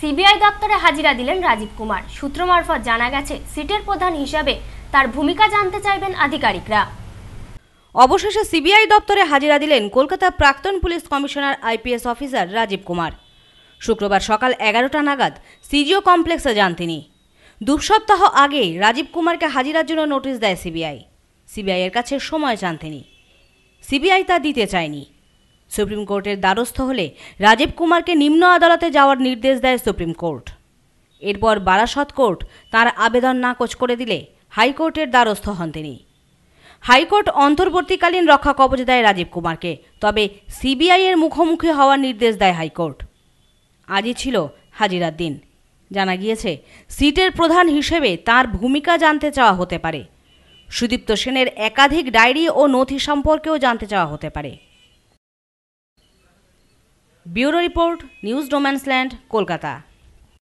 CBI দপ্তরে হাজিরা দিলেন রাজীব কুমার সূত্র মারফত জানা গেছে সিটের প্রধান হিসাবে তার ভূমিকা জানতে চাইবেন আধিকারিকরা অবশেষে সিবিআই দপ্তরে হাজিরা দিলেন কলকাতা প্রাক্তন police commissioner IPS officer Rajiv Kumar শুক্রবার সকাল এগারোটা নাগাদ সিজিও কমপ্লেক্সে যান তিনি দু সপ্তাহ আগে রাজীব কুমারকে হাজিরার জন্য নোটিশ দেয় সিবিআই সিবিআইয়ের কাছে সময় চান তিনি সিবিআই তা দিতে চায়নি সুপ্রিম কোর্টের দ্বারস্থ হলে রাজীব কুমারকে নিম্ন আদালতে যাওয়ার নির্দেশ দেয় সুপ্রিম কোর্ট এরপর বারাসত কোর্ট তার আবেদন নাকচ করে দিলে হাইকোর্টের দ্বারস্থ হন তিনি হাইকোর্ট অন্তর্বর্তীকালীন রক্ষা কবচ দেয় রাজীব কুমারকে তবে সিবিআইয়ের মুখোমুখি হওয়ার নির্দেশ দেয় হাইকোর্ট আজই ছিল হাজিরার দিন জানা গিয়েছে সিটের প্রধান হিসেবে তার ভূমিকা জানতে চাওয়া হতে পারে সুদীপ্ত সেনের একাধিক ডায়েরি ও নথি সম্পর্কেও জানতে চাওয়া হতে পারে ব্যুরো রিপোর্ট নিউজ ডোম্যান্সল্যান্ড কলকাতা